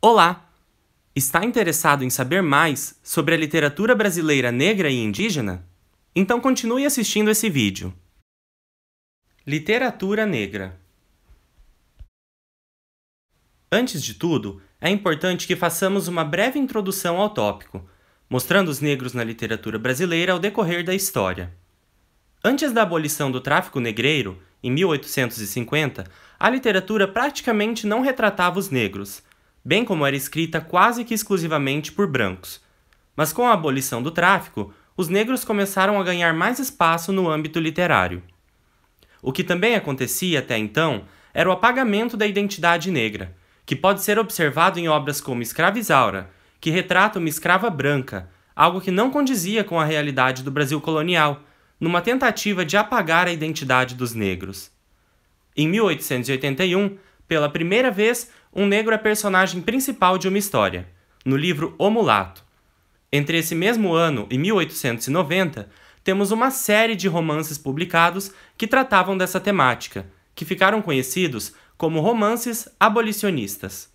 Olá! Está interessado em saber mais sobre a literatura brasileira negra e indígena? Então continue assistindo esse vídeo. Literatura negra. Antes de tudo, é importante que façamos uma breve introdução ao tópico, mostrando os negros na literatura brasileira ao decorrer da história. Antes da abolição do tráfico negreiro, em 1850, a literatura praticamente não retratava os negros, bem como era escrita quase que exclusivamente por brancos. Mas com a abolição do tráfico, os negros começaram a ganhar mais espaço no âmbito literário. O que também acontecia até então era o apagamento da identidade negra, que pode ser observado em obras como Escravizaura, que retrata uma escrava branca, algo que não condizia com a realidade do Brasil colonial, numa tentativa de apagar a identidade dos negros. Em 1881, pela primeira vez, um negro é personagem principal de uma história, no livro O Mulato. Entre esse mesmo ano e 1890, temos uma série de romances publicados que tratavam dessa temática, que ficaram conhecidos como romances abolicionistas.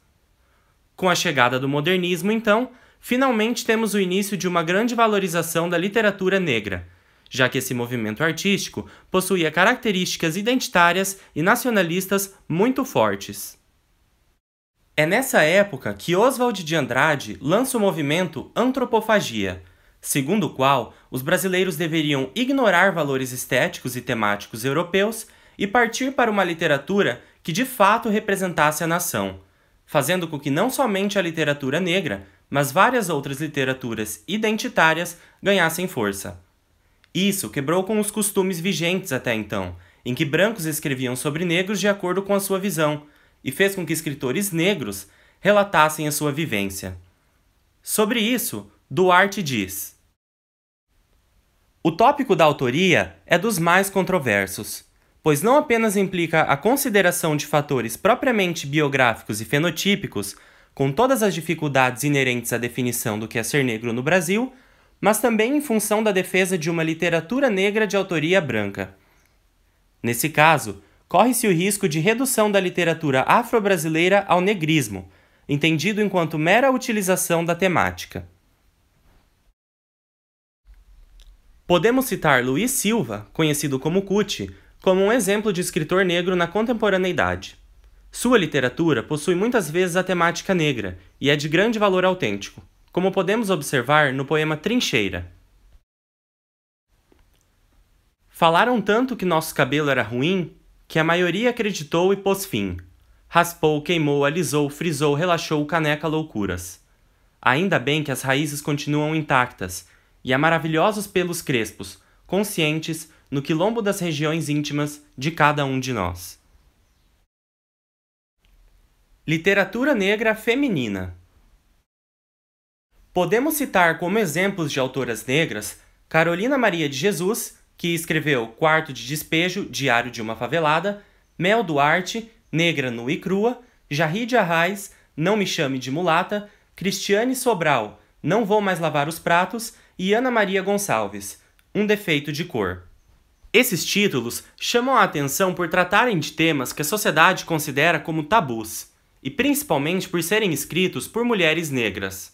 Com a chegada do modernismo, então, finalmente temos o início de uma grande valorização da literatura negra, já que esse movimento artístico possuía características identitárias e nacionalistas muito fortes. É nessa época que Oswald de Andrade lança o movimento Antropofagia, segundo o qual os brasileiros deveriam ignorar valores estéticos e temáticos europeus e partir para uma literatura que de fato representasse a nação, fazendo com que não somente a literatura negra, mas várias outras literaturas identitárias ganhassem força. Isso quebrou com os costumes vigentes até então, em que brancos escreviam sobre negros de acordo com a sua visão, e fez com que escritores negros relatassem a sua vivência. Sobre isso, Duarte diz: O tópico da autoria é dos mais controversos, pois não apenas implica a consideração de fatores propriamente biográficos e fenotípicos, com todas as dificuldades inerentes à definição do que é ser negro no Brasil, mas também em função da defesa de uma literatura negra de autoria branca. Nesse caso, corre-se o risco de redução da literatura afro-brasileira ao negrismo, entendido enquanto mera utilização da temática. Podemos citar Luiz Silva, conhecido como Cuti, como um exemplo de escritor negro na contemporaneidade. Sua literatura possui muitas vezes a temática negra e é de grande valor autêntico, como podemos observar no poema Trincheira. Falaram tanto que nosso cabelo era ruim que a maioria acreditou e pôs fim. Raspou, queimou, alisou, frisou, relaxou, caneca loucuras. Ainda bem que as raízes continuam intactas, e há maravilhosos pelos crespos, conscientes, no quilombo das regiões íntimas de cada um de nós. Literatura negra feminina Podemos citar como exemplos de autoras negras Carolina Maria de Jesus que escreveu Quarto de Despejo, Diário de uma Favelada, Mel Duarte, Negra Nua e Crua, de Arraes, Não Me Chame de Mulata, Cristiane Sobral, Não Vou Mais Lavar os Pratos e Ana Maria Gonçalves, Um Defeito de Cor. Esses títulos chamam a atenção por tratarem de temas que a sociedade considera como tabus, e principalmente por serem escritos por mulheres negras.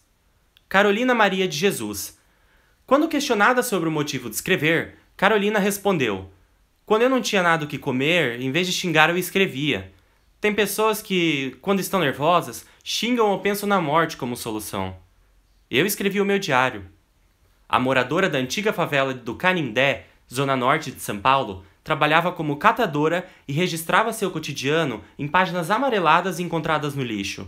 Carolina Maria de Jesus. Quando questionada sobre o motivo de escrever, Carolina respondeu: Quando eu não tinha nada o que comer, em vez de xingar, eu escrevia. Tem pessoas que, quando estão nervosas, xingam ou pensam na morte como solução. Eu escrevi o meu diário. A moradora da antiga favela do Canindé, zona norte de São Paulo, trabalhava como catadora e registrava seu cotidiano em páginas amareladas encontradas no lixo.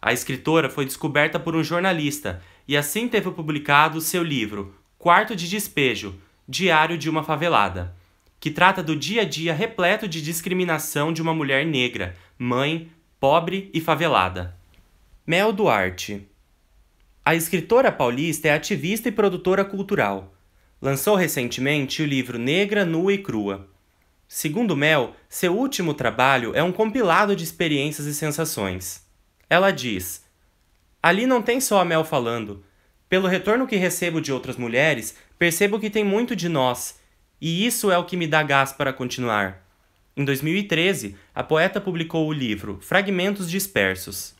A escritora foi descoberta por um jornalista e assim teve publicado seu livro Quarto de Despejo, Diário de uma Favelada, que trata do dia a dia repleto de discriminação de uma mulher negra, mãe, pobre e favelada. Mel Duarte A escritora paulista é ativista e produtora cultural. Lançou recentemente o livro Negra, Nua e Crua. Segundo Mel, seu último trabalho é um compilado de experiências e sensações. Ela diz: Ali não tem só a Mel falando. Pelo retorno que recebo de outras mulheres, Percebo que tem muito de nós, e isso é o que me dá gás para continuar. Em 2013, a poeta publicou o livro Fragmentos Dispersos.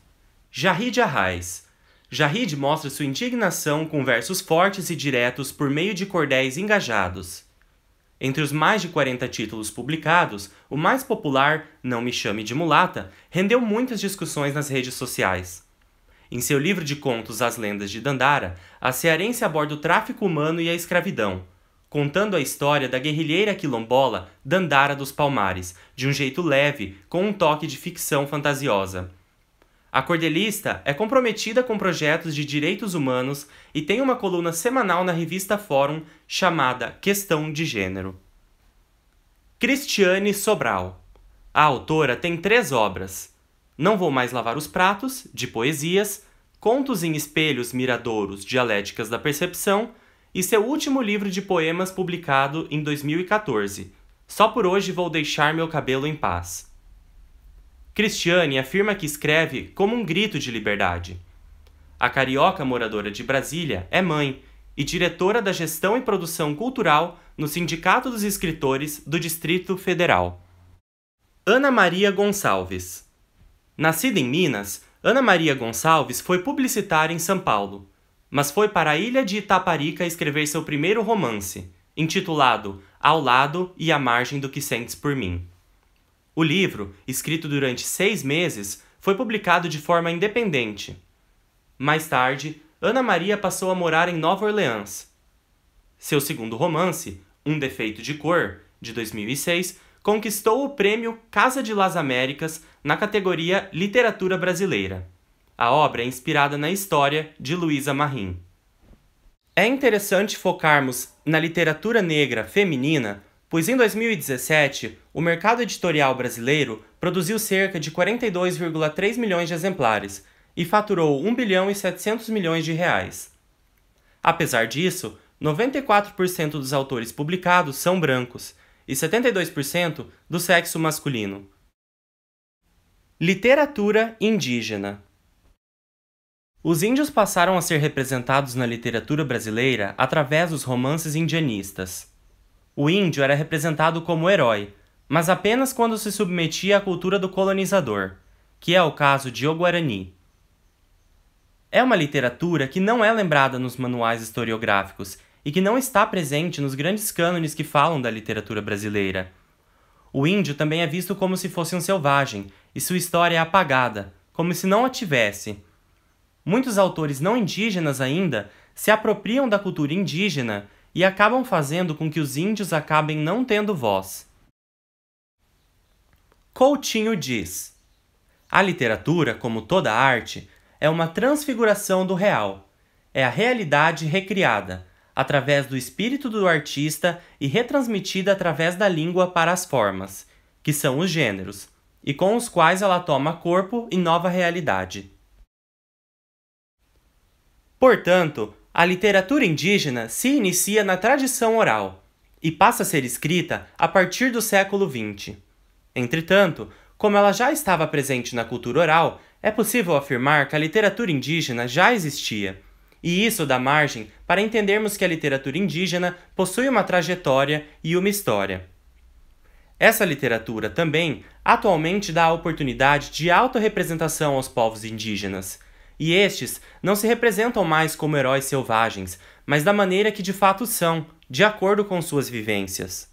Jahid Arraes. Jahid mostra sua indignação com versos fortes e diretos por meio de cordéis engajados. Entre os mais de 40 títulos publicados, o mais popular, Não Me Chame de Mulata, rendeu muitas discussões nas redes sociais. Em seu livro de contos As Lendas de Dandara, a cearense aborda o tráfico humano e a escravidão, contando a história da guerrilheira quilombola Dandara dos Palmares, de um jeito leve, com um toque de ficção fantasiosa. A Cordelista é comprometida com projetos de direitos humanos e tem uma coluna semanal na revista Fórum chamada Questão de Gênero. Cristiane Sobral. A autora tem três obras: não vou mais lavar os pratos, de poesias, Contos em Espelhos Miradouros Dialéticas da Percepção e seu último livro de poemas publicado em 2014. Só por hoje vou deixar meu cabelo em paz. Cristiane afirma que escreve como um grito de liberdade. A carioca moradora de Brasília é mãe e diretora da Gestão e Produção Cultural no Sindicato dos Escritores do Distrito Federal. Ana Maria Gonçalves Nascida em Minas, Ana Maria Gonçalves foi publicitária em São Paulo, mas foi para a ilha de Itaparica escrever seu primeiro romance, intitulado Ao Lado e à Margem do que Sentes por Mim. O livro, escrito durante seis meses, foi publicado de forma independente. Mais tarde, Ana Maria passou a morar em Nova Orleans. Seu segundo romance, Um Defeito de Cor, de 2006, conquistou o prêmio Casa de Las Américas na categoria Literatura Brasileira. A obra é inspirada na história de Luísa Marim. É interessante focarmos na literatura negra feminina, pois em 2017 o mercado editorial brasileiro produziu cerca de 42,3 milhões de exemplares e faturou 1 bilhão e 700 milhões de reais. Apesar disso, 94% dos autores publicados são brancos e 72% do sexo masculino. Literatura indígena Os índios passaram a ser representados na literatura brasileira através dos romances indianistas. O índio era representado como herói, mas apenas quando se submetia à cultura do colonizador, que é o caso de O Guarani. É uma literatura que não é lembrada nos manuais historiográficos e que não está presente nos grandes cânones que falam da literatura brasileira. O índio também é visto como se fosse um selvagem, e sua história é apagada, como se não a tivesse. Muitos autores não indígenas ainda se apropriam da cultura indígena e acabam fazendo com que os índios acabem não tendo voz. Coutinho diz: A literatura, como toda arte, é uma transfiguração do real. É a realidade recriada, através do espírito do artista e retransmitida através da língua para as formas, que são os gêneros, e com os quais ela toma corpo e nova realidade. Portanto, a literatura indígena se inicia na tradição oral e passa a ser escrita a partir do século XX. Entretanto, como ela já estava presente na cultura oral, é possível afirmar que a literatura indígena já existia e isso dá margem para entendermos que a literatura indígena possui uma trajetória e uma história. Essa literatura também atualmente dá a oportunidade de autorrepresentação aos povos indígenas. E estes não se representam mais como heróis selvagens, mas da maneira que de fato são, de acordo com suas vivências.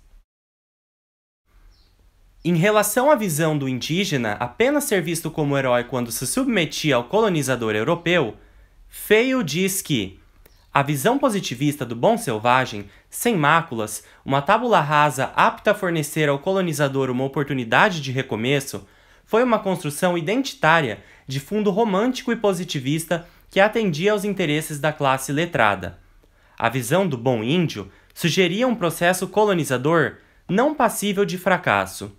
Em relação à visão do indígena apenas ser visto como herói quando se submetia ao colonizador europeu, Feio diz que a visão positivista do bom selvagem, sem máculas, uma tábula rasa apta a fornecer ao colonizador uma oportunidade de recomeço, foi uma construção identitária de fundo romântico e positivista que atendia aos interesses da classe letrada. A visão do bom índio sugeria um processo colonizador não passível de fracasso.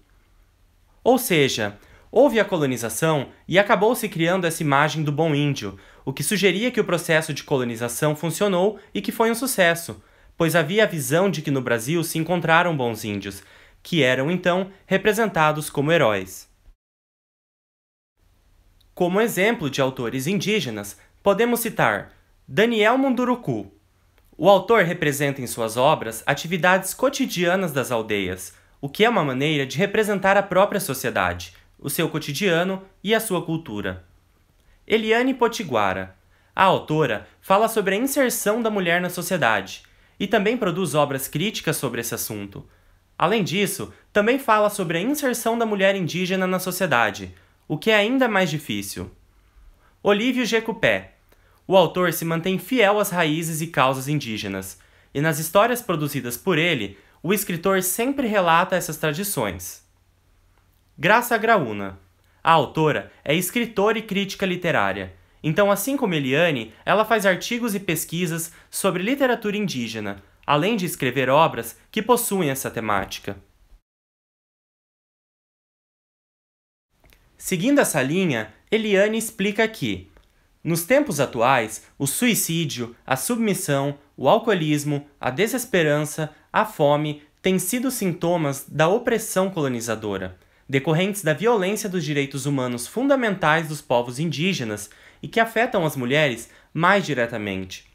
Ou seja, houve a colonização e acabou se criando essa imagem do bom índio, o que sugeria que o processo de colonização funcionou e que foi um sucesso, pois havia a visão de que no Brasil se encontraram bons índios, que eram então representados como heróis. Como exemplo de autores indígenas, podemos citar Daniel Munduruku. O autor representa em suas obras atividades cotidianas das aldeias, o que é uma maneira de representar a própria sociedade, o seu cotidiano e a sua cultura. Eliane Potiguara. A autora fala sobre a inserção da mulher na sociedade e também produz obras críticas sobre esse assunto. Além disso, também fala sobre a inserção da mulher indígena na sociedade, o que é ainda mais difícil. Olívio Jecupé. O autor se mantém fiel às raízes e causas indígenas, e nas histórias produzidas por ele, o escritor sempre relata essas tradições. Graça Graúna. A autora é escritora e crítica literária. Então, assim como Eliane, ela faz artigos e pesquisas sobre literatura indígena, além de escrever obras que possuem essa temática. Seguindo essa linha, Eliane explica que, nos tempos atuais, o suicídio, a submissão, o alcoolismo, a desesperança, a fome têm sido sintomas da opressão colonizadora decorrentes da violência dos direitos humanos fundamentais dos povos indígenas e que afetam as mulheres mais diretamente.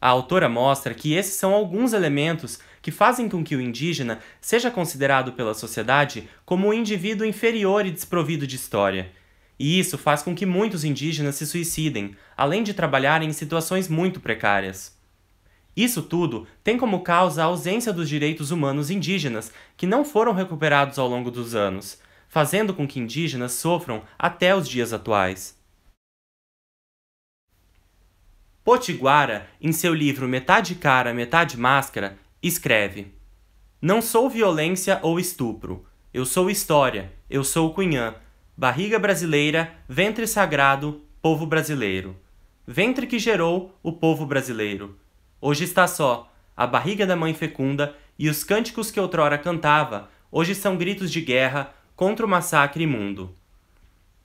A autora mostra que esses são alguns elementos que fazem com que o indígena seja considerado pela sociedade como um indivíduo inferior e desprovido de história. E isso faz com que muitos indígenas se suicidem, além de trabalharem em situações muito precárias. Isso tudo tem como causa a ausência dos direitos humanos indígenas, que não foram recuperados ao longo dos anos, fazendo com que indígenas sofram até os dias atuais. Potiguara, em seu livro Metade Cara, Metade Máscara, escreve: Não sou violência ou estupro. Eu sou história. Eu sou cunhã. Barriga brasileira, ventre sagrado, povo brasileiro. Ventre que gerou o povo brasileiro. Hoje está só, a barriga da mãe fecunda e os cânticos que outrora cantava, hoje são gritos de guerra contra o massacre imundo.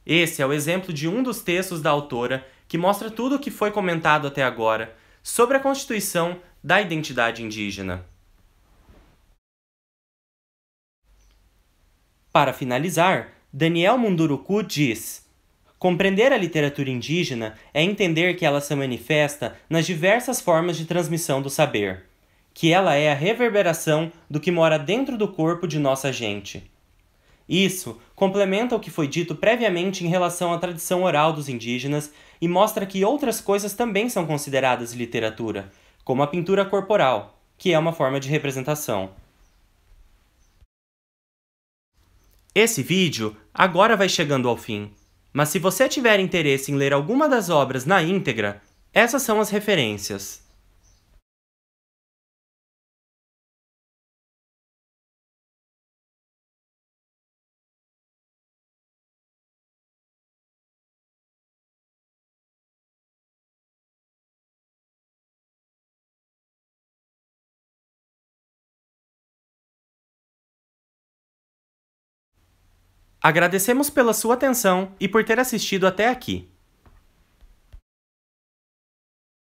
Esse é o exemplo de um dos textos da autora que mostra tudo o que foi comentado até agora sobre a constituição da identidade indígena. Para finalizar, Daniel Munduruku diz. Compreender a literatura indígena é entender que ela se manifesta nas diversas formas de transmissão do saber, que ela é a reverberação do que mora dentro do corpo de nossa gente. Isso complementa o que foi dito previamente em relação à tradição oral dos indígenas e mostra que outras coisas também são consideradas literatura, como a pintura corporal, que é uma forma de representação. Esse vídeo agora vai chegando ao fim. Mas se você tiver interesse em ler alguma das obras na íntegra, essas são as referências. Agradecemos pela sua atenção e por ter assistido até aqui.